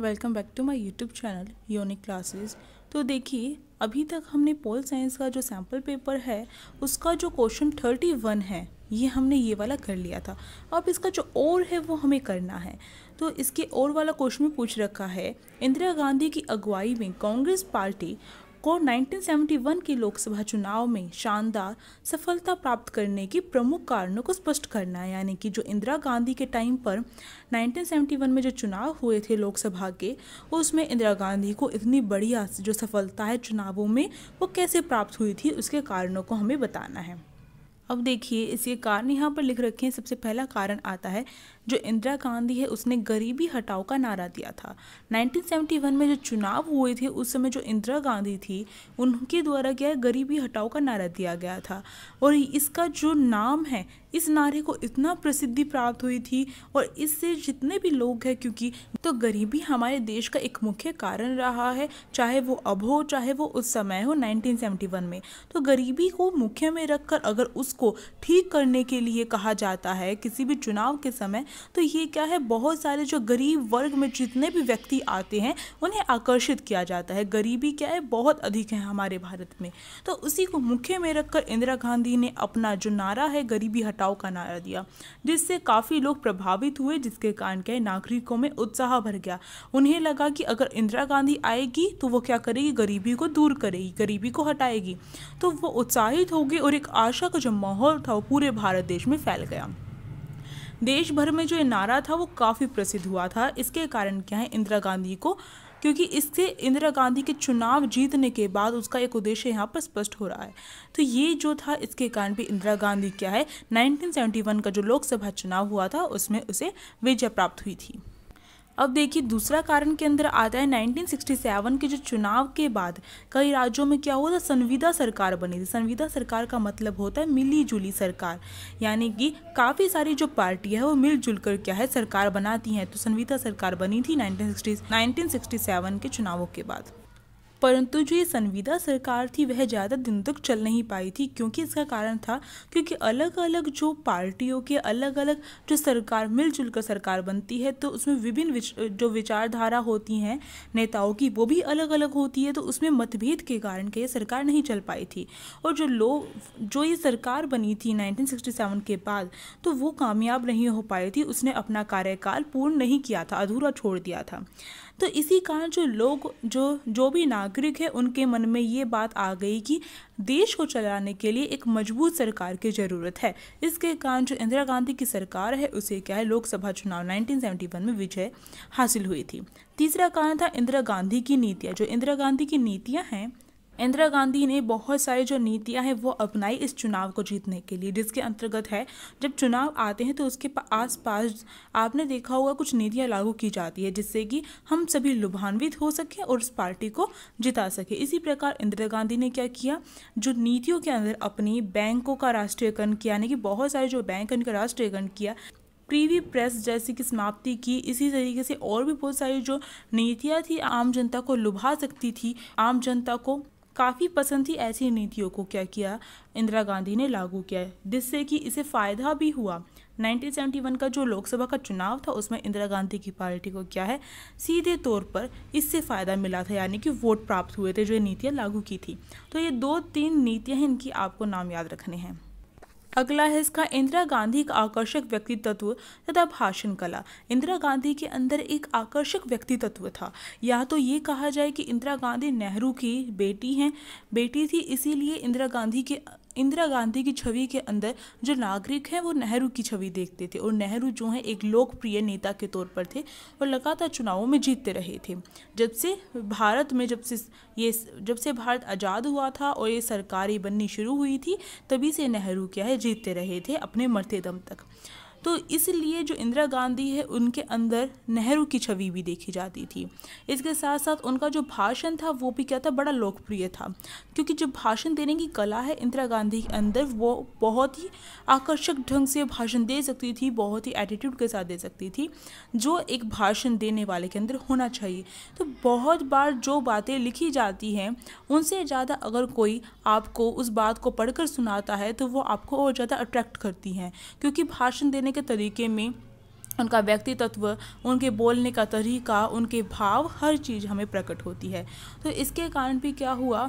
welcome back to my YouTube channel unique classes तो देखिए अभी तक हमने पोल साइंस का जो सैम्पल पेपर है उसका जो क्वेश्चन थर्टी वन है ये हमने ये वाला कर लिया था अब इसका जो और है वो हमें करना है तो इसके और वाला क्वेश्चन में पूछ रखा है इंदिरा गांधी की अगुवाई में कांग्रेस पार्टी को 1971 के लोकसभा चुनाव में शानदार सफलता प्राप्त करने के प्रमुख कारणों को स्पष्ट करना है यानी कि जो इंदिरा गांधी के टाइम पर 1971 में जो चुनाव हुए थे लोकसभा के उसमें इंदिरा गांधी को इतनी बढ़िया जो सफलता है चुनावों में वो कैसे प्राप्त हुई थी उसके कारणों को हमें बताना है अब देखिए इसके कारण यहाँ पर लिख रखे हैं सबसे पहला कारण आता है जो इंदिरा गांधी है उसने गरीबी हटाओ का नारा दिया था 1971 में जो चुनाव हुए थे उस समय जो इंदिरा गांधी थी उनके द्वारा क्या है गरीबी हटाओ का नारा दिया गया था और इसका जो नाम है इस नारे को इतना प्रसिद्धि प्राप्त हुई थी और इससे जितने भी लोग हैं क्योंकि तो गरीबी हमारे देश का एक मुख्य कारण रहा है चाहे वो अब हो चाहे वो उस समय हो 1971 में तो गरीबी को मुख्य में रखकर अगर उसको ठीक करने के लिए कहा जाता है किसी भी चुनाव के समय तो ये क्या है बहुत सारे जो गरीब वर्ग में जितने भी व्यक्ति आते हैं उन्हें आकर्षित किया जाता है गरीबी क्या है बहुत अधिक है हमारे भारत में तो उसी को मुख्य में रखकर इंदिरा गांधी ने अपना जो नारा है गरीबी हटाओ का नारा दिया जिससे काफ़ी लोग प्रभावित हुए जिसके कारण क्या नागरिकों में उत्साह भर गया उन्हें लगा कि अगर इंदिरा गांधी आएगी तो वो क्या करेगी गरीबी को दूर करेगी गरीबी को हटाएगी तो वो उत्साहित होगी और एक आशा का जो माहौल था वो पूरे भारत देश में फैल गया देश भर में जो ये नारा था वो काफ़ी प्रसिद्ध हुआ था इसके कारण क्या है इंदिरा गांधी को क्योंकि इससे इंदिरा गांधी के चुनाव जीतने के बाद उसका एक उद्देश्य यहाँ पर स्पष्ट हो रहा है तो ये जो था इसके कारण भी इंदिरा गांधी क्या है 1971 का जो लोकसभा चुनाव हुआ था उसमें उसे विजय प्राप्त हुई थी अब देखिए दूसरा कारण के अंदर आता है 1967 के जो चुनाव के बाद कई राज्यों में क्या हुआ था संविदा सरकार बनी थी संविदा सरकार का मतलब होता है मिलीजुली सरकार यानी कि काफ़ी सारी जो पार्टी है वो मिलजुल कर क्या है सरकार बनाती हैं तो संविदा सरकार बनी थी नाइनटीन सिक्सटी के चुनावों के बाद परंतु जो ये संविदा सरकार थी वह ज़्यादा दिन तक चल नहीं पाई थी क्योंकि इसका कारण था क्योंकि अलग अलग जो पार्टियों के अलग अलग जो सरकार मिलजुल कर सरकार बनती है तो उसमें विभिन्न विच, जो विचारधारा होती हैं नेताओं की वो भी अलग अलग होती है तो उसमें मतभेद के कारण के ये सरकार नहीं चल पाई थी और जो लोग जो ये सरकार बनी थी नाइनटीन के बाद तो वो कामयाब नहीं हो पाई थी उसने अपना कार्यकाल पूर्ण नहीं किया था अधूरा छोड़ दिया था तो इसी कारण जो लोग जो जो भी नागरिक है उनके मन में ये बात आ गई कि देश को चलाने के लिए एक मजबूत सरकार की ज़रूरत है इसके कारण जो इंदिरा गांधी की सरकार है उसे क्या है लोकसभा चुनाव 1971 में विजय हासिल हुई थी तीसरा कारण था इंदिरा गांधी की नीतियाँ जो इंदिरा गांधी की नीतियाँ हैं इंदिरा गांधी ने बहुत सारी जो नीतियाँ हैं वो अपनाई इस चुनाव को जीतने के लिए जिसके अंतर्गत है जब चुनाव आते हैं तो उसके आस पास आपने देखा होगा कुछ नीतियाँ लागू की जाती है जिससे कि हम सभी लुभान्वित हो सकें और उस पार्टी को जिता सकें इसी प्रकार इंदिरा गांधी ने क्या किया जो नीतियों के अंदर अपनी बैंकों का राष्ट्रीयकरण किया यानी कि बहुत सारे जो बैंक उनका राष्ट्रीयकरण किया प्रीवी प्रेस जैसी की समाप्ति की इसी तरीके से और भी बहुत सारी जो नीतियाँ थी आम जनता को लुभा सकती थी आम जनता को काफ़ी पसंद थी ऐसी नीतियों को क्या किया इंदिरा गांधी ने लागू किया जिससे कि इसे फ़ायदा भी हुआ 1971 का जो लोकसभा का चुनाव था उसमें इंदिरा गांधी की पार्टी को क्या है सीधे तौर पर इससे फ़ायदा मिला था यानी कि वोट प्राप्त हुए थे जो ये नीतियाँ लागू की थी तो ये दो तीन नीतियाँ हैं इनकी आपको नाम याद रखने हैं अगला है इसका इंदिरा गांधी का आकर्षक व्यक्ति तत्व तथा भाषण कला इंदिरा गांधी के अंदर एक आकर्षक व्यक्ति तत्व था या तो ये कहा जाए कि इंदिरा गांधी नेहरू की बेटी हैं बेटी थी इसीलिए इंदिरा गांधी के इंदिरा गांधी की छवि के अंदर जो नागरिक हैं वो नेहरू की छवि देखते थे और नेहरू जो हैं एक लोकप्रिय नेता के तौर पर थे और लगातार चुनावों में जीतते रहे थे जब से भारत में जब से ये जब से भारत आज़ाद हुआ था और ये सरकारी बननी शुरू हुई थी तभी से नेहरू क्या है जीतते रहे थे अपने मरते दम तक तो इसलिए जो इंदिरा गांधी है उनके अंदर नेहरू की छवि भी देखी जाती थी इसके साथ साथ उनका जो भाषण था वो भी क्या था बड़ा लोकप्रिय था क्योंकि जो भाषण देने की कला है इंदिरा गांधी के अंदर वो बहुत ही आकर्षक ढंग से भाषण दे सकती थी बहुत ही एटीट्यूड के साथ दे सकती थी जो एक भाषण देने वाले के अंदर होना चाहिए तो बहुत बार जो बातें लिखी जाती हैं उनसे ज़्यादा अगर कोई आपको उस बात को पढ़कर सुनाता है तो वो आपको और ज़्यादा अट्रैक्ट करती हैं क्योंकि भाषण देने के तरीके में उनका व्यक्ति तत्व उनके बोलने का तरीका उनके भाव हर चीज़ हमें प्रकट होती है तो इसके कारण भी क्या हुआ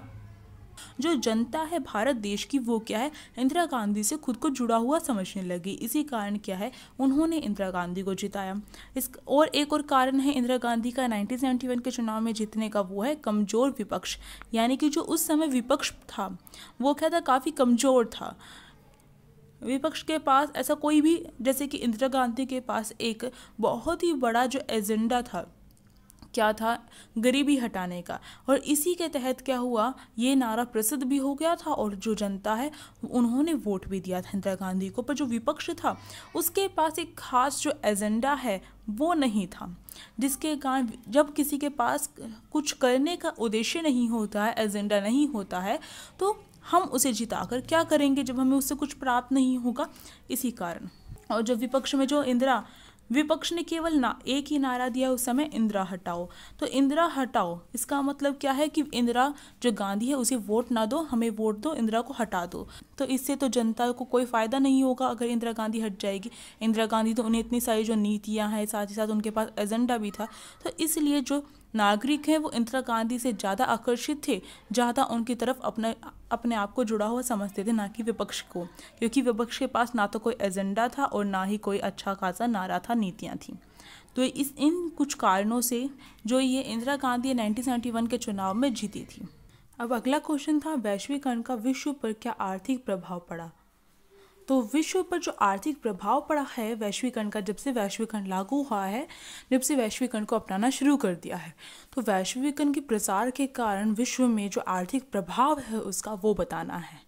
जो जनता है भारत देश की वो क्या है इंदिरा गांधी से खुद को जुड़ा हुआ समझने लगी इसी कारण क्या है उन्होंने इंदिरा गांधी को जिताया इस और एक और कारण है इंदिरा गांधी का 1971 के चुनाव में जीतने का वो है कमज़ोर विपक्ष यानी कि जो उस समय विपक्ष था वो क्या था काफ़ी कमज़ोर था विपक्ष के पास ऐसा कोई भी जैसे कि इंदिरा गांधी के पास एक बहुत ही बड़ा जो एजेंडा था क्या था गरीबी हटाने का और इसी के तहत क्या हुआ ये नारा प्रसिद्ध भी हो गया था और जो जनता है उन्होंने वोट भी दिया था इंदिरा गांधी को पर जो विपक्ष था उसके पास एक खास जो एजेंडा है वो नहीं था जिसके कारण जब किसी के पास कुछ करने का उद्देश्य नहीं होता है एजेंडा नहीं होता है तो हम उसे जिता कर क्या करेंगे जब हमें उससे कुछ प्राप्त नहीं होगा इसी कारण और जब विपक्ष में जो इंदिरा विपक्ष ने केवल ना एक ही नारा दिया उस समय इंदिरा हटाओ तो इंदिरा हटाओ इसका मतलब क्या है कि इंदिरा जो गांधी है उसे वोट ना दो हमें वोट दो इंदिरा को हटा दो तो इससे तो जनता को कोई फ़ायदा नहीं होगा अगर इंदिरा गांधी हट जाएगी इंदिरा गांधी तो उन्हें इतनी सारी जो नीतियाँ हैं साथ ही साथ उनके पास एजेंडा भी था तो इसलिए जो नागरिक हैं वो इंदिरा गांधी से ज़्यादा आकर्षित थे ज़्यादा उनकी तरफ अपने अपने आप को जुड़ा हुआ समझते थे ना कि विपक्ष को क्योंकि विपक्ष के पास ना तो कोई एजेंडा था और ना ही कोई अच्छा खासा नारा था नीतियाँ थीं तो इस इन कुछ कारणों से जो ये इंदिरा गांधी नाइनटीन के चुनाव में जीती थी अब अगला क्वेश्चन था वैश्वीकरण का विश्व पर क्या आर्थिक प्रभाव पड़ा तो विश्व पर जो आर्थिक प्रभाव पड़ा है वैश्वीकरण का जब से वैश्वीकरण लागू हुआ है जब से वैश्वीकरण को अपनाना शुरू कर दिया है तो वैश्वीकरण के प्रसार के कारण विश्व में जो आर्थिक प्रभाव है उसका वो बताना है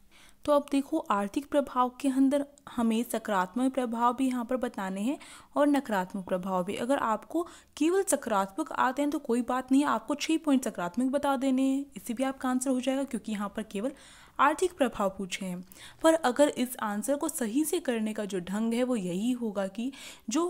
तो अब देखो आर्थिक प्रभाव के अंदर हमें सकारात्मक प्रभाव भी यहाँ पर बताने हैं और नकारात्मक प्रभाव भी अगर आपको केवल सकारात्मक आते हैं तो कोई बात नहीं आपको छः पॉइंट सकारात्मक बता देने हैं इससे भी आपका आंसर हो जाएगा क्योंकि यहाँ पर केवल आर्थिक प्रभाव पूछे हैं पर अगर इस आंसर को सही से करने का जो ढंग है वो यही होगा कि जो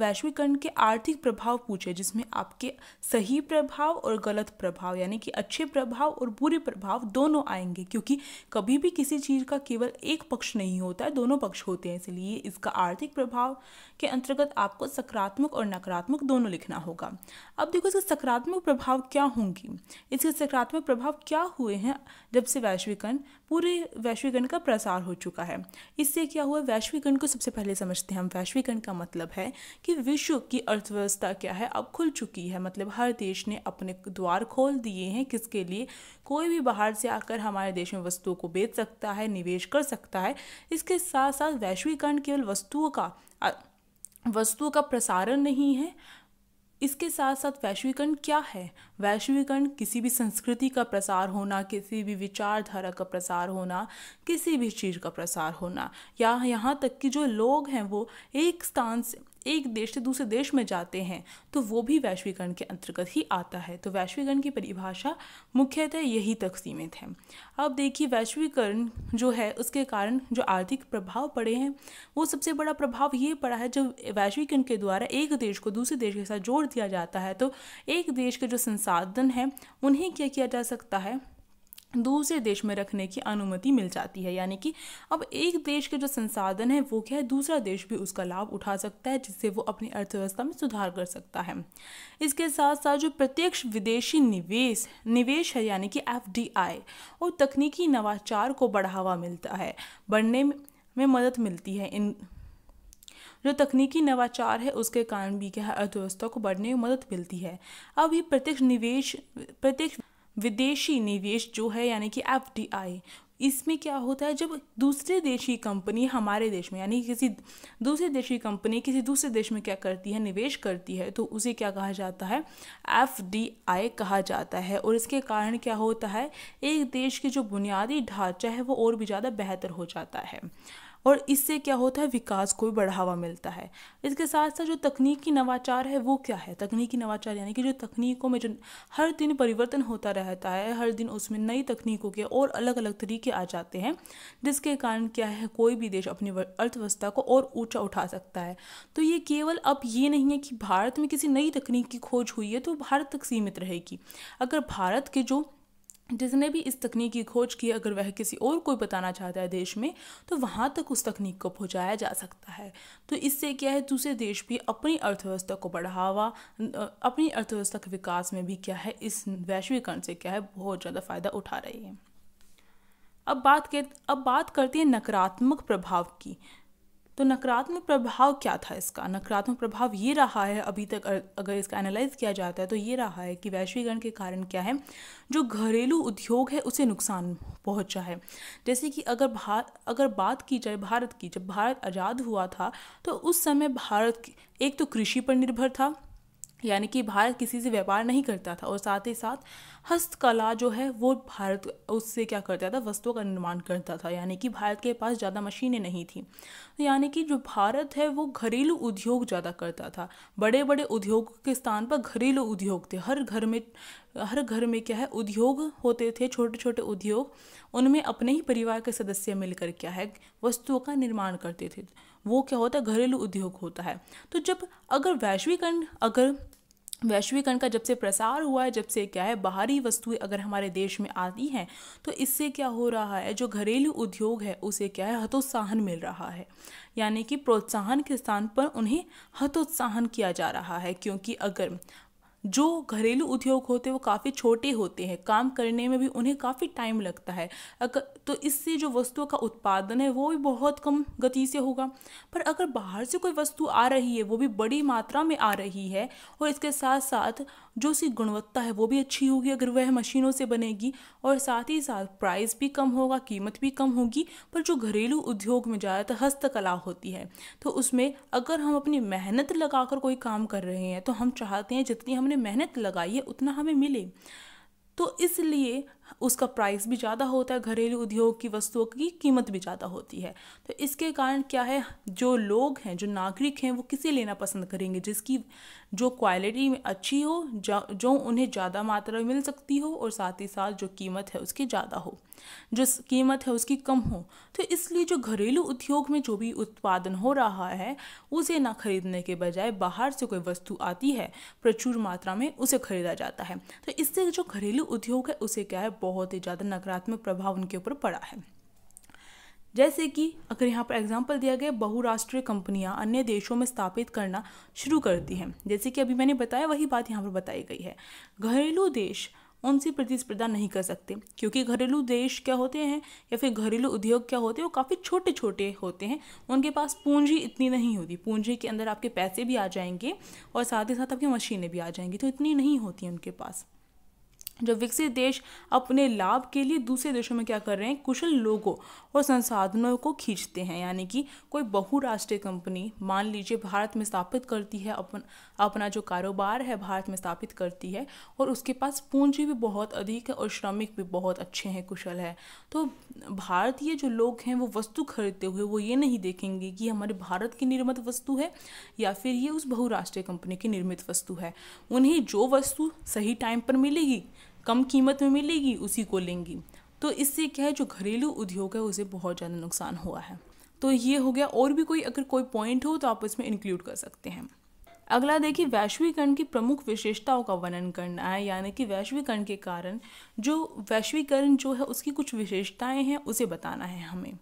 वैश्वीकरण के आर्थिक प्रभाव पूछे जिसमें आपके सही प्रभाव और गलत प्रभाव यानी कि अच्छे प्रभाव और बुरे प्रभाव दोनों आएंगे क्योंकि कभी भी किसी चीज़ का केवल एक पक्ष नहीं होता है दोनों पक्ष होते हैं इसलिए इसका आर्थिक प्रभाव के अंतर्गत आपको सकारात्मक और नकारात्मक दोनों लिखना होगा अब देखो इसके सकारात्मक प्रभाव क्या होंगी इसके सकारात्मक प्रभाव क्या हुए हैं जब से वैश्वीकरण पूरे वैश्वीकरण का प्रसार हो चुका है इससे क्या हुआ वैश्वीकरण को सबसे पहले समझते हैं हम वैश्वीकरण का मतलब है कि विश्व की अर्थव्यवस्था क्या है अब खुल चुकी है मतलब हर देश ने अपने द्वार खोल दिए हैं किसके लिए कोई भी बाहर से आकर हमारे देश में वस्तुओं को बेच सकता है निवेश कर सकता है इसके साथ साथ वैश्वीकरण केवल वस्तुओं का वस्तुओं का प्रसारण नहीं है इसके साथ साथ वैश्वीकरण क्या है वैश्वीकरण किसी भी संस्कृति का प्रसार होना किसी भी विचारधारा का प्रसार होना किसी भी चीज़ का प्रसार होना या यहाँ तक कि जो लोग हैं वो एक स्थान से एक देश से दूसरे देश में जाते हैं तो वो भी वैश्वीकरण के अंतर्गत ही आता है तो वैश्वीकरण की परिभाषा मुख्यतः यही तक सीमित है अब देखिए वैश्वीकरण जो है उसके कारण जो आर्थिक प्रभाव पड़े हैं वो सबसे बड़ा प्रभाव ये पड़ा है जब वैश्वीकरण के द्वारा एक देश को दूसरे देश के साथ जोड़ दिया जाता है तो एक देश के जो संसाधन हैं उन्हें क्या किया जा सकता है दूसरे देश में रखने की अनुमति मिल जाती है यानी कि अब एक देश के जो संसाधन है वो क्या है दूसरा देश भी उसका लाभ उठा सकता है जिससे वो अपनी अर्थव्यवस्था में सुधार कर सकता है इसके साथ साथ जो प्रत्यक्ष विदेशी निवेश निवेश है यानी कि एफ और तकनीकी नवाचार को बढ़ावा मिलता है बढ़ने में मदद मिलती है इन जो तकनीकी नवाचार है उसके कारण भी क्या है अर्थव्यवस्था को बढ़ने में मदद मिलती है अब ये प्रत्यक्ष निवेश प्रत्यक्ष विदेशी निवेश जो है यानी कि एफ इसमें क्या होता है जब दूसरे देशी कंपनी हमारे देश में यानी किसी दूसरे देशी कंपनी किसी दूसरे देश में क्या करती है निवेश करती है तो उसे क्या कहा जाता है एफ डी आई कहा जाता है और इसके कारण क्या होता है एक देश की जो बुनियादी ढांचा है वो और भी ज़्यादा बेहतर हो जाता है और इससे क्या होता है विकास को भी बढ़ावा मिलता है इसके साथ साथ जो तकनीकी नवाचार है वो क्या है तकनीकी नवाचार यानी कि जो तकनीकों में जो हर दिन परिवर्तन होता रहता है हर दिन उसमें नई तकनीकों के और अलग अलग तरीके आ जाते हैं जिसके कारण क्या है कोई भी देश अपनी अर्थव्यवस्था को और ऊँचा उठा सकता है तो ये केवल अब ये नहीं है कि भारत में किसी नई तकनीक की खोज हुई है तो भारत तक सीमित रहेगी अगर भारत के जो जिसने भी इस तकनीक की खोज की अगर वह किसी और कोई बताना चाहता है देश में तो वहाँ तक उस तकनीक को पहुँचाया जा सकता है तो इससे क्या है दूसरे देश भी अपनी अर्थव्यवस्था को बढ़ावा अपनी अर्थव्यवस्था के विकास में भी क्या है इस वैश्वीकरण से क्या है बहुत ज़्यादा फ़ायदा उठा रही है अब बात कर अब बात करते हैं नकारात्मक प्रभाव की तो नकारात्मक प्रभाव क्या था इसका नकारात्मक प्रभाव ये रहा है अभी तक अगर इसका एनालाइज किया जाता है तो ये रहा है कि वैश्वीकरण के कारण क्या है जो घरेलू उद्योग है उसे नुकसान पहुंचा है जैसे कि अगर भारत अगर बात की जाए भारत की जब भारत आज़ाद हुआ था तो उस समय भारत एक तो कृषि पर निर्भर था यानी कि भारत किसी से व्यापार नहीं करता था और साथ ही साथ हस्तकला जो है वो भारत उससे क्या करता था वस्तुओं का निर्माण करता था यानी कि भारत के पास ज़्यादा मशीनें नहीं थी तो यानी कि जो भारत है वो घरेलू उद्योग ज़्यादा करता था बड़े बड़े उद्योग के स्थान पर घरेलू उद्योग थे हर घर में हर घर में क्या है उद्योग होते थे छोटे छोटे उद्योग उनमें अपने ही परिवार के सदस्य मिलकर क्या है वस्तुओं का निर्माण करते थे वो क्या होता है घरेलू उद्योग होता है तो जब अगर वैश्वीकरण अगर वैश्वीकरण का जब से प्रसार हुआ है जब से क्या है बाहरी वस्तुएं अगर हमारे देश में आती हैं तो इससे क्या हो रहा है जो घरेलू उद्योग है उसे क्या है हतोत्साहन मिल रहा है यानी कि प्रोत्साहन के स्थान पर उन्हें हतोत्साहन किया जा रहा है क्योंकि अगर जो घरेलू उद्योग होते हैं वो काफ़ी छोटे होते हैं काम करने में भी उन्हें काफ़ी टाइम लगता है अगर तो इससे जो वस्तुओं का उत्पादन है वो भी बहुत कम गति से होगा पर अगर बाहर से कोई वस्तु आ रही है वो भी बड़ी मात्रा में आ रही है और इसके साथ साथ जो उसकी गुणवत्ता है वो भी अच्छी होगी अगर वह मशीनों से बनेगी और साथ ही साथ प्राइस भी कम होगा कीमत भी कम होगी पर जो घरेलू उद्योग में ज़्यादातर हस्तकला होती है तो उसमें अगर हम अपनी मेहनत लगाकर कोई काम कर रहे हैं तो हम चाहते हैं जितनी हमने हमने मेहनत लगाई है उतना हमें मिले तो इसलिए उसका प्राइस भी ज़्यादा होता है घरेलू उद्योग की वस्तुओं की कीमत भी ज़्यादा होती है तो इसके कारण क्या है जो लोग हैं जो नागरिक हैं वो किसे लेना पसंद करेंगे जिसकी जो क्वालिटी में अच्छी हो जो उन्हें ज़्यादा मात्रा में मिल सकती हो और साथ ही साथ जो कीमत है उसकी ज़्यादा हो जो कीमत है उसकी कम हो तो इसलिए जो घरेलू उद्योग में जो भी उत्पादन हो रहा है उसे ना खरीदने के बजाय बाहर से कोई वस्तु आती है प्रचुर मात्रा में उसे खरीदा जाता है तो इससे जो घरेलू उद्योग है उसे क्या है बहुत ही ज़्यादा नकारात्मक प्रभाव उनके ऊपर पड़ा है जैसे कि अगर यहाँ पर एग्जाम्पल दिया गया बहुराष्ट्रीय कंपनियाँ अन्य देशों में स्थापित करना शुरू करती हैं जैसे कि अभी मैंने बताया वही बात यहाँ पर बताई गई है घरेलू देश उनसे प्रतिस्पर्धा नहीं कर सकते क्योंकि घरेलू देश क्या होते हैं या फिर घरेलू उद्योग क्या होते हैं वो काफ़ी छोटे छोटे होते हैं उनके पास पूंजी इतनी नहीं होती पूंजी के अंदर आपके पैसे भी आ जाएंगे और साथ ही साथ आपकी मशीनें भी आ जाएंगी तो इतनी नहीं होती उनके पास जो विकसित देश अपने लाभ के लिए दूसरे देशों में क्या कर रहे हैं कुशल लोगों और संसाधनों को खींचते हैं यानी कि कोई बहुराष्ट्रीय कंपनी मान लीजिए भारत में स्थापित करती है अपन अपना जो कारोबार है भारत में स्थापित करती है और उसके पास पूंजी भी बहुत अधिक है और श्रमिक भी बहुत अच्छे हैं कुशल है तो भारतीय जो लोग हैं वो वस्तु खरीदते हुए वो ये नहीं देखेंगे कि हमारे भारत की निर्मित वस्तु है या फिर ये उस बहुराष्ट्रीय कंपनी की निर्मित वस्तु है उन्हें जो वस्तु सही टाइम पर मिलेगी कम कीमत में मिलेगी उसी को लेंगी तो इससे क्या है जो घरेलू उद्योग है उसे बहुत ज़्यादा नुकसान हुआ है तो ये हो गया और भी कोई अगर कोई पॉइंट हो तो आप इसमें इंक्लूड कर सकते हैं अगला देखिए वैश्वीकरण की प्रमुख विशेषताओं का वर्णन करना है यानी कि वैश्वीकरण के कारण जो वैश्वीकरण जो है उसकी कुछ विशेषताएं हैं उसे बताना है हमें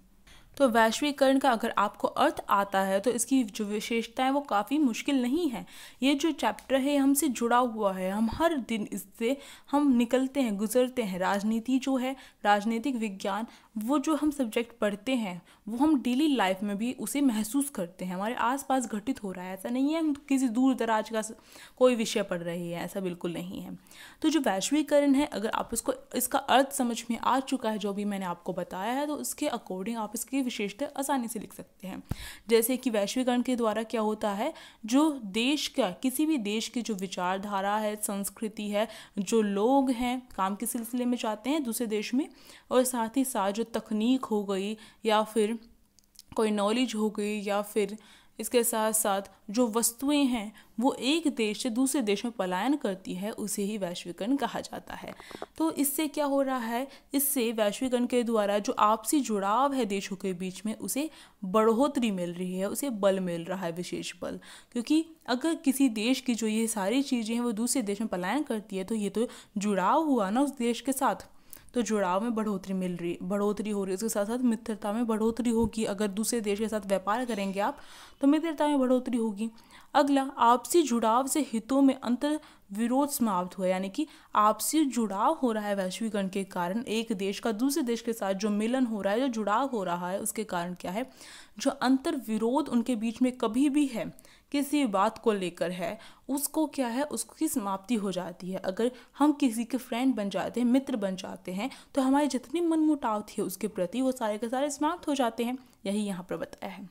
तो वैश्वीकरण का अगर आपको अर्थ आता है तो इसकी जो विशेषता है वो काफ़ी मुश्किल नहीं है ये जो चैप्टर है हमसे जुड़ा हुआ है हम हर दिन इससे हम निकलते हैं गुजरते हैं राजनीति जो है राजनीतिक विज्ञान वो जो हम सब्जेक्ट पढ़ते हैं वो हम डेली लाइफ में भी उसे महसूस करते हैं हमारे आसपास घटित हो रहा है ऐसा नहीं है हम किसी दूर दराज का कोई विषय पढ़ रहे हैं ऐसा बिल्कुल नहीं है तो जो वैश्वीकरण है अगर आप इसको इसका अर्थ समझ में आ चुका है जो भी मैंने आपको बताया है तो उसके अकॉर्डिंग आप इसकी विशेषता आसानी से लिख सकते हैं जैसे कि वैश्वीकरण के द्वारा क्या होता है जो देश का किसी भी देश की जो विचारधारा है संस्कृति है जो लोग हैं काम के सिलसिले में जाते हैं दूसरे देश में और साथ ही साथ जो तकनीक हो गई या फिर कोई नॉलेज हो गई या फिर इसके साथ साथ जो वस्तुएं हैं वो एक देश से दूसरे देश में पलायन करती है उसे ही वैश्वीकरण कहा जाता है तो इससे क्या हो रहा है इससे वैश्वीकरण के द्वारा जो आपसी जुड़ाव है देशों के बीच में उसे बढ़ोतरी मिल रही है उसे बल मिल रहा है विशेष बल क्योंकि अगर किसी देश की जो ये सारी चीज़ें हैं वो दूसरे देश में पलायन करती है तो ये तो जुड़ाव हुआ ना उस देश के साथ तो जुड़ाव में बढ़ोतरी मिल रही बढ़ोतरी हो रही है उसके साथ साथ मित्रता में बढ़ोतरी होगी अगर दूसरे देश के साथ व्यापार करेंगे आप तो मित्रता में बढ़ोतरी होगी अगला आपसी जुड़ाव से हितों में अंतर विरोध समाप्त हुआ यानी कि आपसी जुड़ाव हो रहा है वैश्वीकरण के कारण एक देश का दूसरे देश के साथ जो मिलन हो रहा है जो जुड़ाव हो रहा है उसके कारण क्या है जो अंतर विरोध उनके बीच में कभी भी है किसी बात को लेकर है उसको क्या है उसकी समाप्ति हो जाती है अगर हम किसी के फ्रेंड बन जाते हैं मित्र बन जाते हैं तो हमारे जितने मनमुटाव थे उसके प्रति वो सारे के सारे समाप्त हो जाते हैं यही यहाँ पर बताया है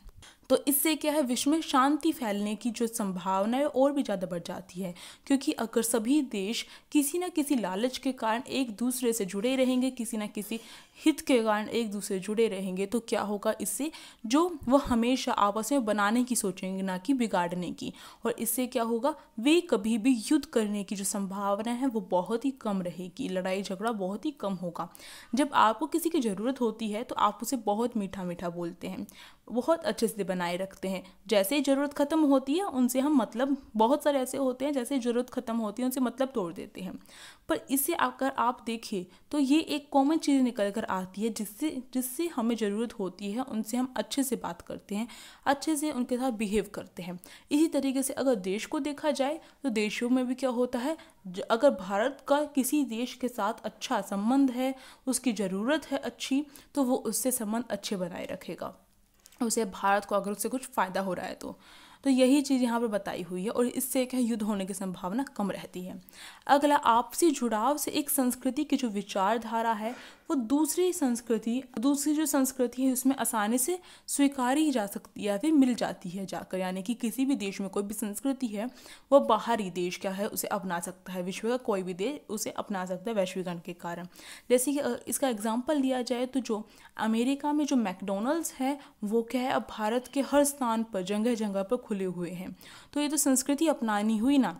तो इससे क्या है विश्व में शांति फैलने की जो संभावना है और भी ज़्यादा बढ़ जाती है क्योंकि अगर सभी देश किसी ना किसी लालच के कारण एक दूसरे से जुड़े रहेंगे किसी ना किसी हित के कारण एक दूसरे जुड़े रहेंगे तो क्या होगा इससे जो वह हमेशा आपस में बनाने की सोचेंगे ना कि बिगाड़ने की और इससे क्या होगा वे कभी भी युद्ध करने की जो संभावना है वो बहुत ही कम रहेगी लड़ाई झगड़ा बहुत ही कम होगा जब आपको किसी की ज़रूरत होती है तो आप उसे बहुत मीठा मीठा बोलते हैं बहुत अच्छे से बनाए रखते हैं जैसे ही ज़रूरत ख़त्म होती है उनसे हम मतलब बहुत सारे ऐसे होते हैं जैसे ज़रूरत ख़त्म होती है उनसे मतलब तोड़ देते हैं पर इससे अगर आप देखिए तो ये एक कॉमन चीज़ निकल कर आती है जिससे जिससे हमें ज़रूरत होती है उनसे हम अच्छे से बात करते हैं अच्छे से उनके साथ बिहेव करते हैं इसी तरीके से अगर देश को देखा जाए तो देशों में भी क्या होता है अगर भारत का किसी देश के साथ अच्छा संबंध है उसकी ज़रूरत है अच्छी तो वो उससे संबंध अच्छे बनाए रखेगा उसे भारत को अगर उससे कुछ फ़ायदा हो रहा है तो तो यही चीज़ यहाँ पर बताई हुई है और इससे क्या युद्ध होने की संभावना कम रहती है अगला आपसी जुड़ाव से एक संस्कृति की जो विचारधारा है वो दूसरी संस्कृति दूसरी जो संस्कृति है उसमें आसानी से स्वीकारी जा सकती या फिर मिल जाती है जाकर यानी कि किसी भी देश में कोई भी संस्कृति है वो बाहरी देश क्या है उसे अपना सकता है विश्व का कोई भी देश उसे अपना सकता है वैश्वीकरण के कारण जैसे कि इसका एग्जाम्पल लिया जाए तो जो अमेरिका में जो मैकडोनल्ड्स है वो क्या है अब भारत के हर स्थान पर जगह जगह पर खुले हुए हैं तो ये तो संस्कृति अपनानी हुई ना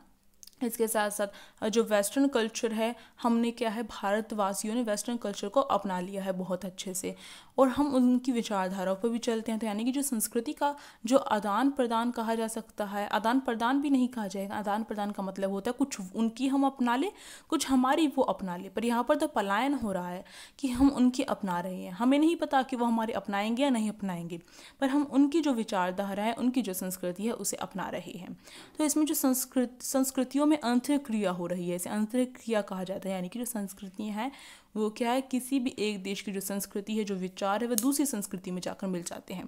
इसके साथ साथ जो वेस्टर्न कल्चर है हमने क्या है भारतवासियों ने वेस्टर्न कल्चर को अपना लिया है बहुत अच्छे से और हम उनकी विचारधाराओं पर भी चलते हैं तो यानी कि जो संस्कृति का जो आदान प्रदान कहा जा सकता है आदान प्रदान भी नहीं कहा जाएगा आदान प्रदान का मतलब होता है कुछ उनकी हम अपना लें कुछ हमारी वो अपना लें पर यहाँ पर तो पलायन हो रहा है कि हम उनकी अपना रहे हैं हमें नहीं पता कि वो हमारे अपनाएंगे या नहीं अपनाएंगे पर हम उनकी जो विचारधारा है उनकी जो संस्कृति है उसे अपना रहे हैं तो इसमें जो संस्कृत संस्कृतियों में अंतरक्रिया हो रही है इसे अंतरक्रिया कहा जाता है यानी कि जो संस्कृतियाँ हैं वो क्या है किसी भी एक देश की जो संस्कृति है जो विचार है वह दूसरी संस्कृति में जाकर मिल जाते हैं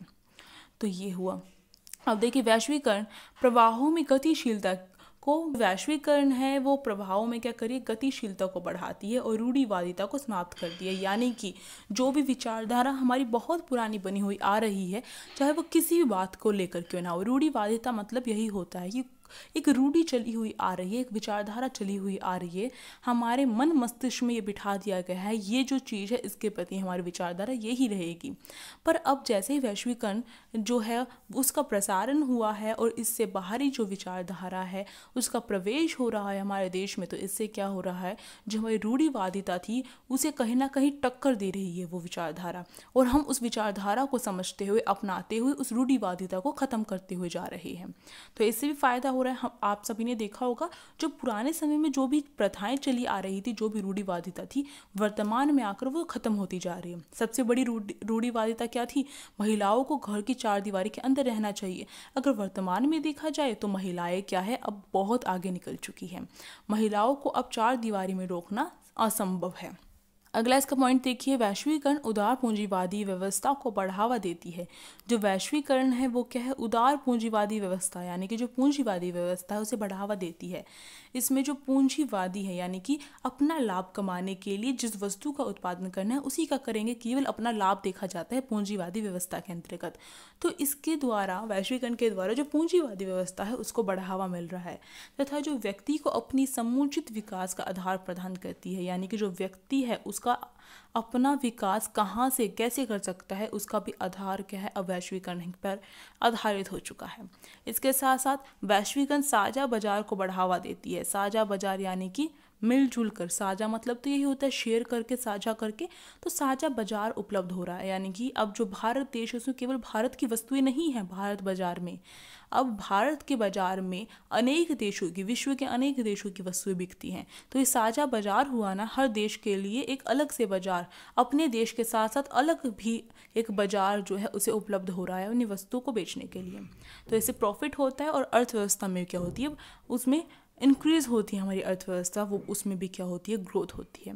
तो ये हुआ अब देखिए वैश्वीकरण प्रवाहों में गतिशीलता को वैश्वीकरण है वो प्रभावों में क्या करिए गतिशीलता को बढ़ाती है और रूढ़ीवादिता को समाप्त करती है यानी कि जो भी विचारधारा हमारी बहुत पुरानी बनी हुई आ रही है चाहे वो किसी भी बात को लेकर क्यों ना हो रूढ़ीवादिता मतलब यही होता है कि एक रूढ़ी चली हुई आ रही है एक विचारधारा चली हुई आ रही है हमारे मन मस्तिष्क में ये बिठा दिया गया है ये जो चीज़ है इसके प्रति हमारी विचारधारा यही रहेगी पर अब जैसे ही वैश्वीकरण जो है उसका प्रसारण हुआ है और इससे बाहरी जो विचारधारा है उसका प्रवेश हो रहा है हमारे देश में तो इससे क्या हो रहा है जो हमारी रूढ़ीवादिता थी उसे कहीं ना कहीं टक्कर दे रही है वो विचारधारा और हम उस विचारधारा को समझते हुए अपनाते हुए उस रूढ़ीवादिता को ख़त्म करते हुए जा रहे हैं तो इससे भी फ़ायदा हो रहा है हम आप सभी ने देखा होगा जो पुराने समय में जो भी प्रथाएं चली आ रही थी जो भी रूढ़िवादिता थी वर्तमान में आकर वो खत्म होती जा रही है सबसे बड़ी रूढ़िवादिता क्या थी महिलाओं को घर की चार दीवारी के अंदर रहना चाहिए अगर वर्तमान में देखा जाए तो महिलाएं क्या है अब बहुत आगे निकल चुकी हैं महिलाओं को अब चार दीवारी में रोकना असंभव है अगला इसका पॉइंट देखिए वैश्वीकरण उदार पूंजीवादी व्यवस्था को बढ़ावा देती है जो वैश्वीकरण है वो क्या है उदार पूंजीवादी व्यवस्था यानी कि जो पूंजीवादी व्यवस्था है उसे बढ़ावा देती है इसमें जो पूंजीवादी है यानी कि अपना लाभ कमाने के लिए जिस वस्तु का उत्पादन करना है उसी का करेंगे केवल अपना लाभ देखा जाता है पूंजीवादी व्यवस्था के अंतर्गत तो इसके द्वारा वैश्वीकरण के द्वारा जो पूंजीवादी व्यवस्था है उसको बढ़ावा मिल रहा है तथा जो व्यक्ति को अपनी समुचित विकास का आधार प्रदान करती है यानी कि जो व्यक्ति है उसका अपना विकास कहाँ से कैसे कर सकता है उसका भी आधार क्या है अब वैश्वीकरण पर आधारित हो चुका है इसके साथ साथ वैश्वीकरण साझा बाजार को बढ़ावा देती है साझा बाजार यानी कि मिलजुल कर साझा मतलब तो यही होता है शेयर करके साझा करके तो साझा बाजार उपलब्ध हो रहा है यानी कि अब जो भारत देश है उसमें केवल भारत की वस्तुएं नहीं है भारत बाजार में अब भारत के बाज़ार में अनेक देशों की विश्व के अनेक देशों की वस्तुएं बिकती हैं तो ये साझा बाज़ार हुआ ना हर देश के लिए एक अलग से बाज़ार अपने देश के साथ साथ अलग भी एक बाज़ार जो है उसे उपलब्ध हो रहा है उन वस्तुओं को बेचने के लिए तो इससे प्रॉफिट होता है और अर्थव्यवस्था में क्या होती है उसमें इंक्रीज़ होती है हमारी अर्थव्यवस्था वो उसमें भी क्या होती है ग्रोथ होती है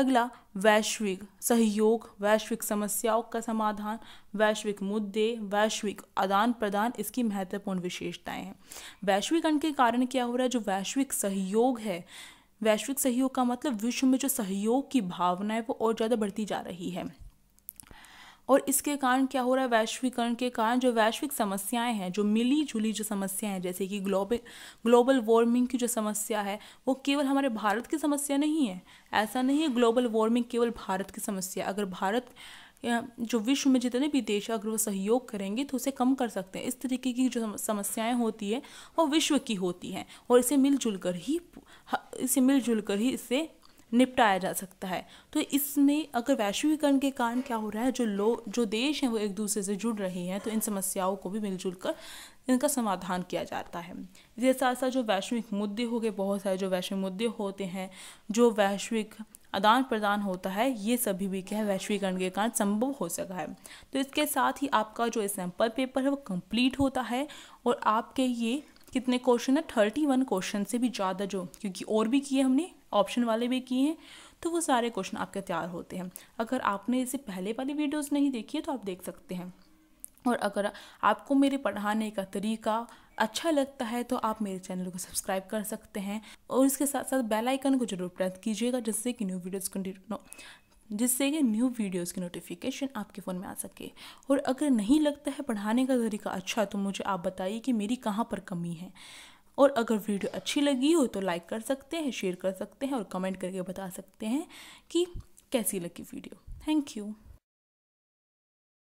अगला वैश्विक सहयोग वैश्विक समस्याओं का समाधान वैश्विक मुद्दे वैश्विक आदान प्रदान इसकी महत्वपूर्ण विशेषताएं हैं वैश्विक अंक के कारण क्या हो रहा है जो वैश्विक सहयोग है वैश्विक सहयोग का मतलब विश्व में जो सहयोग की भावना है वो और ज़्यादा बढ़ती जा रही है और इसके कारण क्या हो रहा है वैश्वीकरण के कारण जो वैश्विक समस्याएं हैं जो मिली जुली जो समस्याएं हैं जैसे कि ग्लोबल ग्लोबल वार्मिंग की जो समस्या है वो केवल हमारे भारत की समस्या नहीं है ऐसा नहीं है ग्लोबल वार्मिंग केवल भारत की समस्या अगर भारत जो विश्व में जितने भी देश अगर वो सहयोग करेंगे तो उसे कम कर सकते हैं इस तरीके की जो समस्याएं होती है वो विश्व की होती हैं और इसे मिलजुल कर ही इसे मिलजुल कर ही इससे निपटाया जा सकता है तो इसमें अगर वैश्वीकरण के कारण क्या हो रहा है जो लोग जो देश हैं वो एक दूसरे से जुड़ रहे हैं तो इन समस्याओं को भी मिलजुल कर इनका समाधान किया जाता है इसके साथ साथ जो वैश्विक मुद्दे हो गए बहुत सारे जो वैश्विक मुद्दे होते हैं जो वैश्विक आदान प्रदान होता है ये सभी भी क्या है वैश्वीकरण के कारण संभव हो सका है तो इसके साथ ही आपका जो सैंपल पेपर है वो कंप्लीट होता है और आपके ये कितने क्वेश्चन है थर्टी वन क्वेश्चन से भी ज़्यादा जो क्योंकि और भी किए हमने ऑप्शन वाले भी किए हैं तो वो सारे क्वेश्चन आपके तैयार होते हैं अगर आपने इसे पहले वाली वीडियोस नहीं देखी है तो आप देख सकते हैं और अगर आपको मेरे पढ़ाने का तरीका अच्छा लगता है तो आप मेरे चैनल को सब्सक्राइब कर सकते हैं और इसके साथ साथ बेल आइकन को जरूर प्रेस कीजिएगा जिससे कि न्यू वीडियोस कंटिन्यू जिससे कि न्यू वीडियोस की नोटिफिकेशन आपके फ़ोन में आ सके और अगर नहीं लगता है पढ़ाने का तरीका अच्छा तो मुझे आप बताइए कि मेरी कहाँ पर कमी है और अगर वीडियो अच्छी लगी हो तो लाइक कर सकते हैं शेयर कर सकते हैं और कमेंट करके बता सकते हैं कि कैसी लगी वीडियो थैंक यू